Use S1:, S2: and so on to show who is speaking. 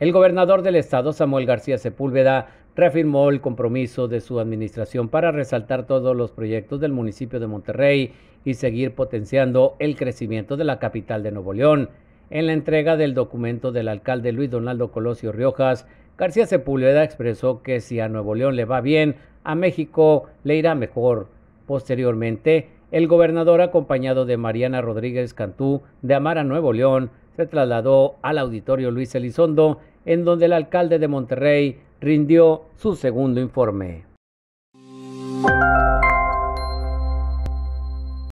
S1: El gobernador del estado, Samuel García Sepúlveda, reafirmó el compromiso de su administración para resaltar todos los proyectos del municipio de Monterrey y seguir potenciando el crecimiento de la capital de Nuevo León. En la entrega del documento del alcalde Luis Donaldo Colosio Riojas, García Sepúlveda expresó que si a Nuevo León le va bien, a México le irá mejor. Posteriormente, el gobernador, acompañado de Mariana Rodríguez Cantú, de a Nuevo León, se trasladó al auditorio Luis Elizondo, en donde el alcalde de Monterrey rindió su segundo informe.